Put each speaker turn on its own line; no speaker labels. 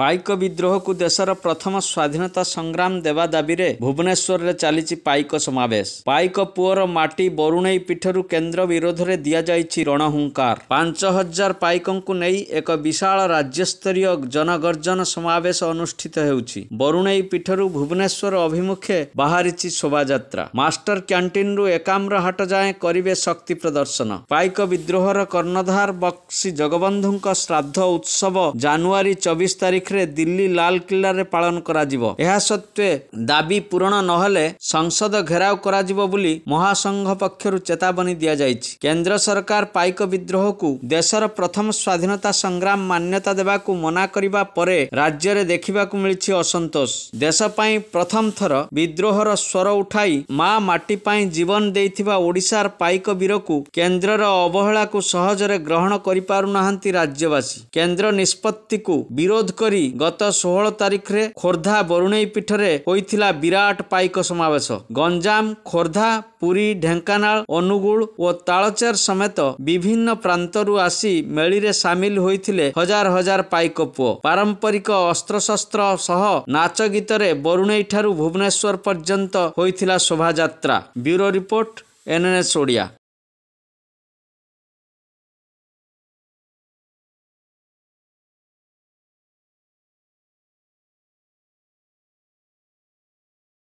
ପାଇକ ବିଦ୍ରୋହକୁ ଦେଶର ପ୍ରଥମ ସ୍ୱାଧୀନତା ସଂଗ୍ରାମ ଦେବା ଦାବିରେ ଭୁବନେଶ୍ୱରରେ ଚାଲିଛି ପାଇକ ସମାବେଶ ପାଇକ ପୁଅର ମାଟି ବରୁଣେଇ ପୀଠରୁ କେନ୍ଦ୍ର ବିରୋଧରେ ଦିଆଯାଇଛି ରଣହୁଙ୍କାର ପାଞ୍ଚ ହଜାର ପାଇକଙ୍କୁ ନେଇ ଏକ ବିଶାଳ ରାଜ୍ୟସ୍ତରୀୟ ଜନଗର୍ଜନ ସମାବେଶ ଅନୁଷ୍ଠିତ ହେଉଛି ବରୁଣେଇ ପୀଠରୁ ଭୁବନେଶ୍ୱର ଅଭିମୁଖେ ବାହାରିଛି ଶୋଭାଯାତ୍ରା ମାଷ୍ଟର କ୍ୟାଣ୍ଟିନରୁ ଏକାମ୍ର ହାଟ ଯାଏଁ କରିବେ ଶକ୍ତି ପ୍ରଦର୍ଶନ ପାଇକ ବିଦ୍ରୋହର କର୍ଣ୍ଣଧାର ବକ୍ସି ଜଗବନ୍ଧୁଙ୍କ ଶ୍ରାଦ୍ଧ ଉତ୍ସବ ଜାନୁଆରୀ ଚବିଶ ତାରିଖ ତାରିଖରେ ଦିଲ୍ଲୀ ଲାଲକିଲ୍ଲାରେ ପାଳନ କରାଯିବ ଏହା ସତ୍ତ୍ୱେ ଦାବି ପୂରଣ ନହେଲେ ସଂସଦ ଘେରାଉ କରାଯିବ ବୋଲି ମହାସଂଘ ପକ୍ଷରୁ ଚେତାବନୀ ଦିଆଯାଇଛି କେନ୍ଦ୍ର ସରକାର ପାଇକ ବିଦ୍ରୋହକୁ ଦେଶର ପ୍ରଥମ ସ୍ୱାଧୀନତା ସଂଗ୍ରାମ ମାନ୍ୟତା ଦେବାକୁ ମନା କରିବା ପରେ ରାଜ୍ୟରେ ଦେଖିବାକୁ ମିଳିଛି ଅସନ୍ତୋଷ ଦେଶ ପାଇଁ ପ୍ରଥମ ଥର ବିଦ୍ରୋହର ସ୍ୱର ଉଠାଇ ମା ମାଟି ପାଇଁ ଜୀବନ ଦେଇଥିବା ଓଡ଼ିଶାର ପାଇକ ବୀରକୁ କେନ୍ଦ୍ରର ଅବହେଳାକୁ ସହଜରେ ଗ୍ରହଣ କରିପାରୁନାହାନ୍ତି ରାଜ୍ୟବାସୀ କେନ୍ଦ୍ର ନିଷ୍ପତ୍ତିକୁ ବିରୋଧ କରି ଧରି ଗତ ଷୋହଳ ତାରିଖରେ ଖୋର୍ଦ୍ଧା ବରୁଣେଇ ପୀଠରେ ହୋଇଥିଲା ବିରାଟ ପାଇକ ସମାବେଶ ଗଞ୍ଜାମ ଖୋର୍ଦ୍ଧା ପୁରୀ ଢେଙ୍କାନାଳ ଅନୁଗୁଳ ଓ ତାଳଚେର ସମେତ ବିଭିନ୍ନ ପ୍ରାନ୍ତରୁ ଆସି ମେଳିରେ ସାମିଲ ହୋଇଥିଲେ ହଜାର ହଜାର ପାଇକ ପୁଅ ପାରମ୍ପରିକ ଅସ୍ତ୍ରଶସ୍ତ୍ର ସହ ନାଚ ଗୀତରେ ବରୁଣେଇ ଠାରୁ ଭୁବନେଶ୍ୱର ପର୍ଯ୍ୟନ୍ତ ହୋଇଥିଲା ଶୋଭାଯାତ୍ରା ବ୍ୟୁରୋ ରିପୋର୍ଟ ଏନ୍ଏନ୍ଏସ୍ ଓଡ଼ିଆ